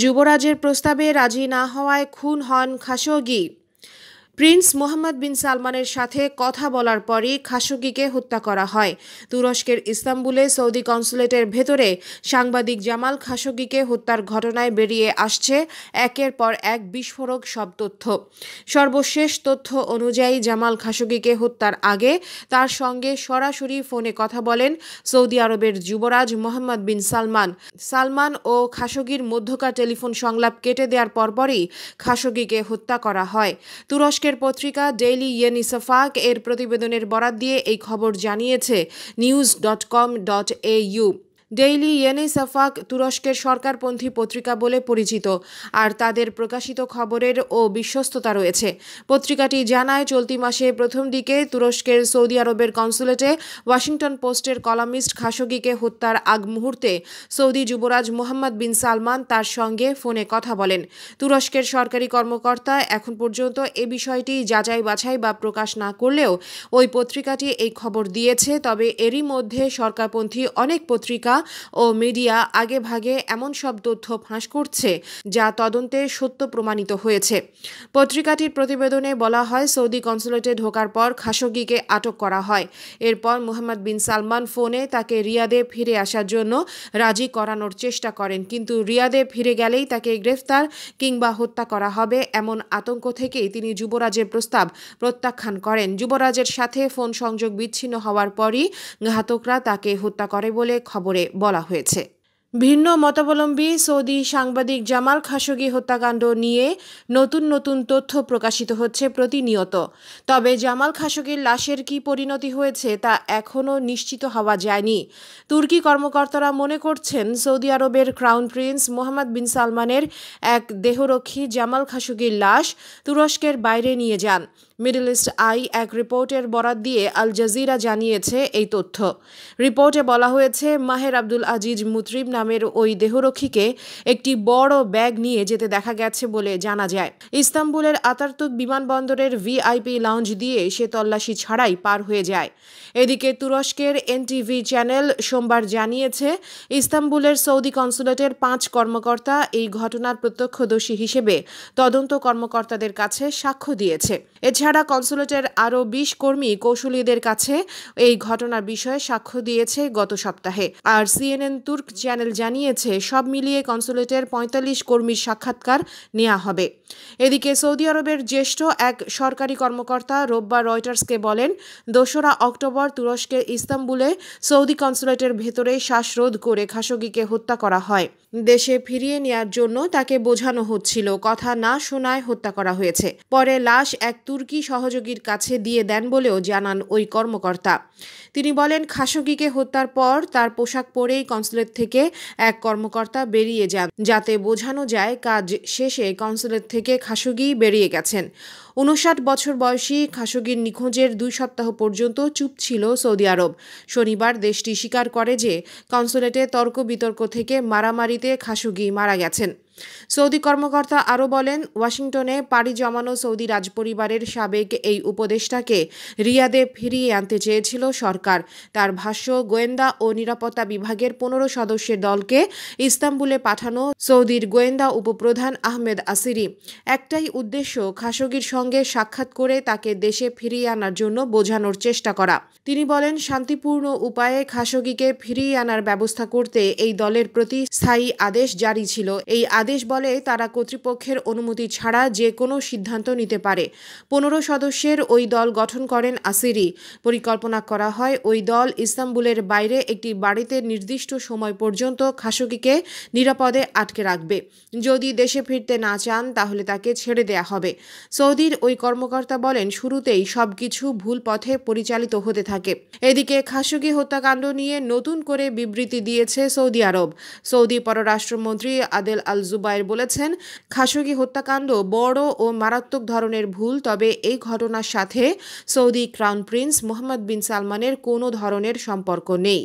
যুবরাজের প্রস্তাবে রাজি না হওয়ায় খুন হন খাশোগি প্রিন্স মোহাম্মদ বিন সালমানের সাথে কথা বলার পরই খাসুকিকে হত্যা করা হয় তুরস্কের ইস্তাম্বুলে সৌদি কনসুলেটের ভেতরে সাংবাদিক জামাল খাসুকিকে হত্যার ঘটনায় বেরিয়ে আসছে একের পর এক বিস্ফোরক সব তথ্য সর্বশেষ তথ্য অনুযায়ী জামাল খাসুকিকে হত্যার আগে তার সঙ্গে সরাসরি ফোনে কথা বলেন সৌদি আরবের যুবরাজ মোহাম্মদ বিন সালমান সালমান ও খাসগির মধ্যকার টেলিফোন সংলাপ কেটে দেওয়ার পরপরই খাসগিকে হত্যা করা হয় তুরস্কের তুরস্কের পত্রিকা ডেইলি ইয়েনিসাফাক এর প্রতিবেদনের বরাত দিয়ে এই খবর জানিয়েছে news dot com dot A U daily Yeni Safak তুরস্কের সরকারপন্থী পত্রিকা বলে পরিচিত আর তাদের প্রকাশিত খবরের ও বিশ্বস্ততা রয়েছে পত্রিকাটি জানায় চলতি মাসে প্রথম দিকে তুরস্কের সৌদি আরবের কনসুলেটে ওয়াশিংটন পোস্টের কলামিস্ট খাশোগিকে হত্যার আগ মুহূর্তে সৌদি যুবরাজ মোহাম্মদ বিন সালমান তার সঙ্গে ফোনে কথা বলেন তুরস্কের সরকারি কর্মকর্তা এখন পর্যন্ত এ বিষয়টি যাচাই বাছাই বা প্রকাশ না করলেও ওই পত্রিকাটি এই খবর দিয়েছে তবে এরই মধ্যে সরকারপন্থী অনেক পত্রিকা ও মিডিয়া আগে ভাগে এমন সব তথ্য ফাঁস করছে যা তদন্তে সত্য প্রমাণিত হয়েছে পত্রিকাটির প্রতিবেদনে বলা হয় সৌদি কনসুলেটে ঢোকার পর খাশোগিকে আটক করা হয় এরপর মোহাম্মদ বিন সালমান ফোনে তাকে রিয়াদে ফিরে আসার জন্য রাজি করানোর চেষ্টা করেন কিন্তু রিয়াদে ফিরে গেলেই তাকে গ্রেফতার কিংবা হত্যা করা হবে এমন আতঙ্ক থেকেই তিনি যুবরাজের প্রস্তাব প্রত্যাখ্যান করেন যুবরাজের সাথে ফোন সংযোগ বিচ্ছিন্ন হওয়ার পরই ঘাতকরা তাকে হত্যা করে বলে খবরে বলা হয়েছে ভিন্ন মতাবলম্বী সৌদি সাংবাদিক জামাল খাশোগি হত্যাকাণ্ড নিয়ে নতুন নতুন তথ্য প্রকাশিত হচ্ছে প্রতিনিয়ত তবে জামাল খাশোগির লাশের কি পরিণতি হয়েছে তা এখনও নিশ্চিত হওয়া যায়নি তুর্কি কর্মকর্তারা মনে করছেন সৌদি আরবের ক্রাউন প্রিন্স মোহাম্মদ বিন সালমানের এক দেহরক্ষী জামাল খাশোগির লাশ তুরস্কের বাইরে নিয়ে যান মিডল ইস্ট আই এক রিপোর্টের বরাত দিয়ে আল জাজিরা জানিয়েছে এই তথ্য রিপোর্টে বলা হয়েছে মাহের আব্দুল আজিজ মুত্রিব নামের ওই দেহরক্ষীকে একটি বড় ব্যাগ নিয়ে যেতে দেখা গেছে বলে জানা যায় ইস্তাম্বুলের আতারতুক বিমানবন্দরের ভিআইপি লাউঞ্জ দিয়ে সে তল্লাশি ছাড়াই পার হয়ে যায় এদিকে তুরস্কের এনটিভি চ্যানেল সোমবার জানিয়েছে ইস্তাম্বুলের সৌদি কনসুলেটের পাঁচ কর্মকর্তা এই ঘটনার প্রত্যক্ষদর্শী হিসেবে তদন্ত কর্মকর্তাদের কাছে সাক্ষ্য দিয়েছে এছাড়া এছাড়া কনসুলেটের আরও বিশ কর্মী কৌশলীদের কাছে এই ঘটনার বিষয়ে সাক্ষ্য দিয়েছে গত সপ্তাহে আর সিএনএন তুর্ক চ্যানেল জানিয়েছে সব মিলিয়ে কনসুলেটের পঁয়তাল্লিশ কর্মীর সাক্ষাৎকার নেওয়া হবে এদিকে সৌদি আরবের জ্যেষ্ঠ এক সরকারি কর্মকর্তা রোববার রয়টার্সকে বলেন দোসরা অক্টোবর তুরস্কের ইস্তাম্বুলে সৌদি কনসুলেটের ভেতরে শ্বাসরোধ করে খাশোগিকে হত্যা করা হয় দেশে ফিরিয়ে নেয়ার জন্য তাকে বোঝানো হচ্ছিল কথা না শোনায় হত্যা করা হয়েছে পরে লাশ এক তুর্কি সহযোগীর কাছে দিয়ে দেন বলেও জানান ওই কর্মকর্তা তিনি বলেন খাশোগিকে হত্যার পর তার পোশাক পরেই কনসুলেট থেকে এক কর্মকর্তা বেরিয়ে যান যাতে বোঝানো যায় কাজ শেষে কনসুলেট থেকে খাশোগি বেরিয়ে গেছেন উনষাট বছর বয়সী খাশোগির নিখোঁজের দুই সপ্তাহ পর্যন্ত চুপ ছিল সৌদি আরব শনিবার দেশটি স্বীকার করে যে কনসুলেটে তর্ক বিতর্ক থেকে মারামারিতে খাশোগি মারা গেছেন সৌদি কর্মকর্তা আরও বলেন ওয়াশিংটনে পাড়ি জমানো সৌদি রাজপরিবারের সাবেক এই উপদেষ্টাকে রিয়াদে ফিরিয়ে আনতে চেয়েছিল সরকার তার ভাষ্য গোয়েন্দা ও নিরাপত্তা বিভাগের পনেরো সদস্যের দলকে ইস্তাম্বুলে পাঠানো সৌদির গোয়েন্দা উপপ্রধান আহমেদ আসিরি একটাই উদ্দেশ্য খাসগির সঙ্গে সাক্ষাৎ করে তাকে দেশে ফিরিয়ে আনার জন্য বোঝানোর চেষ্টা করা তিনি বলেন শান্তিপূর্ণ উপায়ে খাসগিকে ফিরিয়ে আনার ব্যবস্থা করতে এই দলের প্রতি স্থায়ী আদেশ জারি ছিল এই আদেশ আদেশ বলে তারা কর্তৃপক্ষের অনুমতি ছাড়া যে কোনো সিদ্ধান্ত নিতে পারে পনেরো সদস্যের ওই দল গঠন করেন আসিরি পরিকল্পনা করা হয় ওই দল ইস্তাম্বুলের বাইরে একটি বাড়িতে নির্দিষ্ট সময় পর্যন্ত খাসকিকে নিরাপদে আটকে রাখবে যদি দেশে ফিরতে না চান তাহলে তাকে ছেড়ে দেয়া হবে সৌদির ওই কর্মকর্তা বলেন শুরুতেই সবকিছু ভুল পথে পরিচালিত হতে থাকে এদিকে খাসকি হত্যাকাণ্ড নিয়ে নতুন করে বিবৃতি দিয়েছে সৌদি আরব সৌদি পররাষ্ট্রমন্ত্রী আদেল আল জুবায়ের বলেছেন খাশোগি হত্যাকাণ্ড বড় ও মারাত্মক ধরনের ভুল তবে এই ঘটনার সাথে Saudi crown prince Mohammed bin সালমানের কোনো ধরনের সম্পর্ক নেই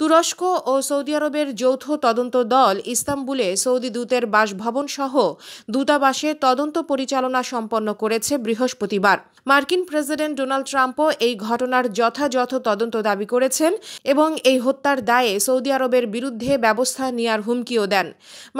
তুরস্ক ও সৌদি আরবের যৌথ তদন্ত দল ইস্তাম্বুলে সৌদি দূতের বাসভবন সহ দূতাবাসে তদন্ত পরিচালনা সম্পন্ন করেছে বৃহস্পতিবার মার্কিন প্রেসিডেন্ট ডোনাল্ড ট্রাম্পও এই ঘটনার যথাযথ তদন্ত দাবি করেছেন এবং এই হত্যার দায়ে সৌদি আরবের বিরুদ্ধে ব্যবস্থা নেওয়ার হুমকিও দেন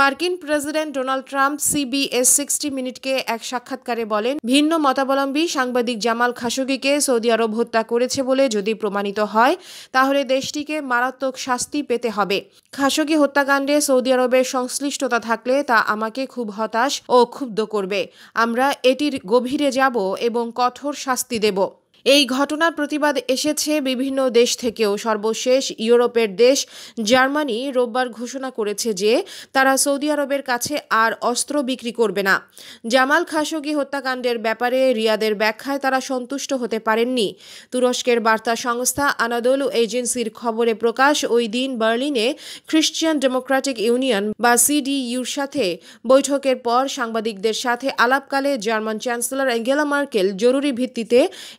মার্কিন president Donald Trump CBS sixty মিনিটকে এক সাক্ষাৎকারে বলেন ভিন্ন মতাবলম্বী সাংবাদিক জামাল খাশোগিকে সৌদি আরব হত্যা করেছে বলে যদি প্রমাণিত হয় তাহলে দেশটিকে মারাত্মক মারাত্মক শাস্তি পেতে হবে খাসোগি হত্যাকাণ্ডে সৌদি আরবের সংশ্লিষ্টতা থাকলে তা আমাকে খুব হতাশ ও ক্ষুব্ধ করবে আমরা এটির গভীরে যাব এবং কঠোর শাস্তি দেব এই ঘটনার প্রতিবাদ এসেছে বিভিন্ন দেশ থেকেও সর্বশেষ ইউরোপের দেশ জার্মানি রোববার ঘোষণা করেছে যে তারা সৌদি আরবের কাছে আর অস্ত্র বিক্রি করবে না জামাল খাশোগি হত্যাকাণ্ডের ব্যাপারে রিয়াদের ব্যাখ্যায় তারা সন্তুষ্ট হতে পারেননি তুরস্কের বার্তা সংস্থা আনাদোল এজেন্সির খবরে প্রকাশ ওই দিন বার্লিনে খ্রিস্টিয়ান ডেমোক্র্যাটিক ইউনিয়ন বা সিডিইউর সাথে বৈঠকের পর সাংবাদিকদের সাথে আলাপকালে জার্মান চ্যান্সেলর অ্যাঙ্গেলা মার্কেল জরুরি ভিত্তিতে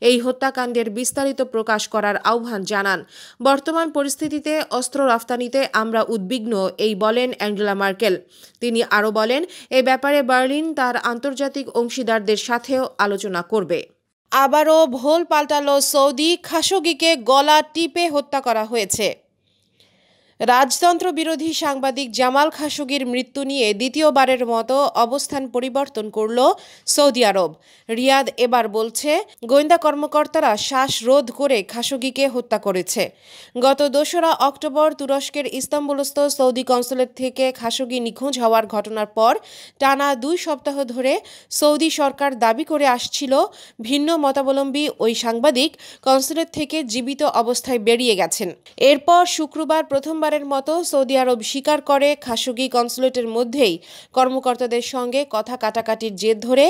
এই হত্যাকাণ্ডের বিস্তারিত প্রকাশ করার আহ্বান জানান বর্তমান পরিস্থিতিতে অস্ত্র রফতানিতে আমরা উদ্বিগ্ন এই বলেন অ্যাঙ্গেলা মার্কেল তিনি আরও বলেন এ ব্যাপারে বার্লিন তার আন্তর্জাতিক অংশীদারদের সাথেও আলোচনা করবে আবারও ভোল পাল্টালো সৌদি খাসোগিকে গলা টিপে হত্যা করা হয়েছে রাজতন্ত্র বিরোধী সাংবাদিক জামাল খাশোগির মৃত্যু নিয়ে দ্বিতীয়বারের মতো অবস্থান পরিবর্তন করল সৌদি আরব রিয়াদ এবার বলছে গোয়েন্দা কর্মকর্তারা শ্বাস রোধ করে খাশোগিকে হত্যা করেছে গত দোসরা অক্টোবর তুরস্কের ইস্তাম্বুলস্থ সৌদি কনসুলেট থেকে খাশোগি নিখোঁজ হওয়ার ঘটনার পর টানা দুই সপ্তাহ ধরে সৌদি সরকার দাবি করে আসছিল ভিন্ন মতাবলম্বী ওই সাংবাদিক কনসুলেট থেকে জীবিত অবস্থায় বেরিয়ে গেছেন এরপর শুক্রবার প্রথমবার প্রথমবারের মতো সৌদি আরব স্বীকার করে খাসুগি কনসুলেটের মধ্যেই কর্মকর্তাদের সঙ্গে কথা কাটাকাটির জের ধরে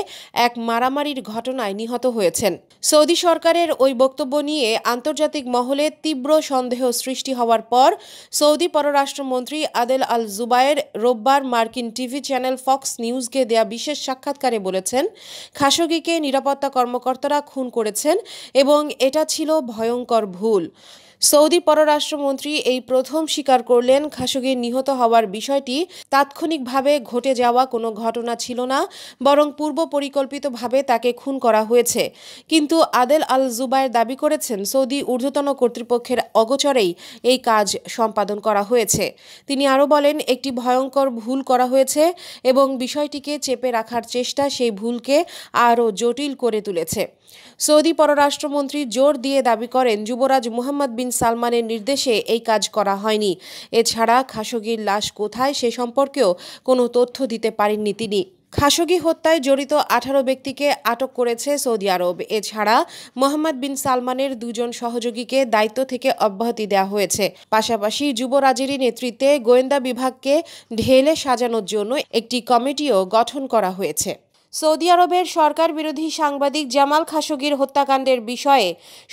এক মারামারির ঘটনায় নিহত হয়েছেন সৌদি সরকারের ওই বক্তব্য নিয়ে আন্তর্জাতিক মহলে তীব্র সন্দেহ সৃষ্টি হওয়ার পর সৌদি পররাষ্ট্রমন্ত্রী আদেল আল জুবায়ের রোববার মার্কিন টিভি চ্যানেল ফক্স নিউজকে দেয়া বিশেষ সাক্ষাৎকারে বলেছেন খাসোগিকে নিরাপত্তা কর্মকর্তারা খুন করেছেন এবং এটা ছিল ভয়ঙ্কর ভুল সৌদি পররাষ্ট্রমন্ত্রী এই প্রথম স্বীকার করলেন খাসুগির নিহত হওয়ার বিষয়টি তাৎক্ষণিকভাবে ঘটে যাওয়া কোনো ঘটনা ছিল না বরং পূর্ব পরিকল্পিতভাবে তাকে খুন করা হয়েছে কিন্তু আদেল আল জুবায়ের দাবি করেছেন সৌদি ঊর্ধ্বতন কর্তৃপক্ষের অগচরেই এই কাজ সম্পাদন করা হয়েছে তিনি আরও বলেন একটি ভয়ঙ্কর ভুল করা হয়েছে এবং বিষয়টিকে চেপে রাখার চেষ্টা সেই ভুলকে আরও জটিল করে তুলেছে সৌদি পররাষ্ট্রমন্ত্রী জোর দিয়ে দাবি করেন যুবরাজ মুহাম্মদ বিন বিন সালমানের নির্দেশে এই কাজ করা হয়নি এছাড়া খাশোগির লাশ কোথায় সে সম্পর্কেও কোনো তথ্য দিতে পারেননি তিনি খাসগি হত্যায় জড়িত আঠারো ব্যক্তিকে আটক করেছে সৌদি আরব এছাড়া মোহাম্মদ বিন সালমানের দুজন সহযোগীকে দায়িত্ব থেকে অব্যাহতি দেওয়া হয়েছে পাশাপাশি যুবরাজেরই নেতৃত্বে গোয়েন্দা বিভাগকে ঢেলে সাজানোর জন্য একটি কমিটিও গঠন করা হয়েছে সৌদি আরবের সরকার বিরোধী সাংবাদিক জামাল খাশোগির হত্যাকাণ্ডের বিষয়ে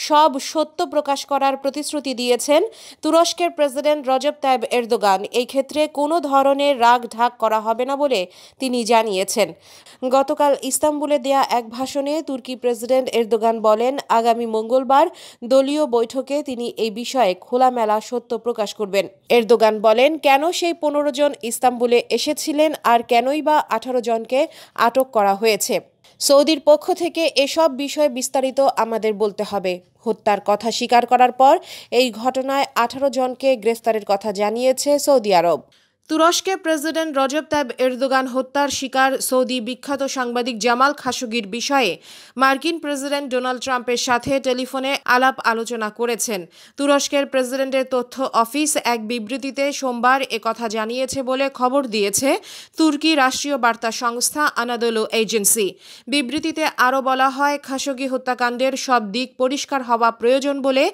সব সত্য প্রকাশ করার প্রতিশ্রুতি দিয়েছেন তুরস্কের প্রেসিডেন্ট রজব তাইব এরদোগান এই ক্ষেত্রে কোনো ধরনের রাগ ঢাক করা হবে না বলে তিনি জানিয়েছেন গতকাল ইস্তাম্বুলে দেয়া এক ভাষণে তুর্কি প্রেসিডেন্ট এরদোগান বলেন আগামী মঙ্গলবার দলীয় বৈঠকে তিনি এই বিষয়ে খোলামেলা সত্য প্রকাশ করবেন এরদোগান বলেন কেন সেই পনেরো জন ইস্তাম্বুলে এসেছিলেন আর কেনই বা আঠারো জনকে আটক করা করা হয়েছে সৌদির পক্ষ থেকে এসব বিষয়ে বিস্তারিত আমাদের বলতে হবে হত্যার কথা স্বীকার করার পর এই ঘটনায় আঠারো জনকে গ্রেফতারের কথা জানিয়েছে সৌদি আরব তুরস্কে প্রেসিডেন্ট রজব তাইব এরদোগান হত্যার শিকার সৌদি বিখ্যাত সাংবাদিক জামাল খাশোগির বিষয়ে মার্কিন প্রেসিডেন্ট ডোনাল্ড ট্রাম্পের সাথে টেলিফোনে আলাপ আলোচনা করেছেন তুরস্কের প্রেসিডেন্টের তথ্য অফিস এক বিবৃতিতে সোমবার কথা জানিয়েছে বলে খবর দিয়েছে তুর্কি রাষ্ট্রীয় বার্তা সংস্থা আনাদোলো এজেন্সি বিবৃতিতে আরও বলা হয় খাশোগি হত্যাকাণ্ডের সব দিক পরিষ্কার হওয়া প্রয়োজন বলে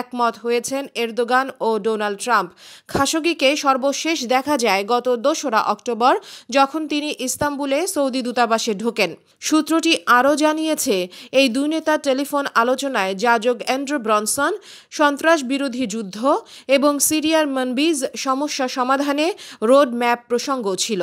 একমত হয়েছেন এরদোগান ও ডোনাল্ড ট্রাম্প খাশোগিকে সর্বশেষ দেখা যায় গত দোসরা অক্টোবর যখন তিনি ইস্তাম্বুলে সৌদি দূতাবাসে ঢোকেন সূত্রটি আরও জানিয়েছে এই দুই নেতা টেলিফোন আলোচনায় যাজক অ্যান্ড্রু ব্রনসন সন্ত্রাস বিরোধী যুদ্ধ এবং সিরিয়ার মনবিজ সমস্যা সমাধানে রোড ম্যাপ প্রসঙ্গ ছিল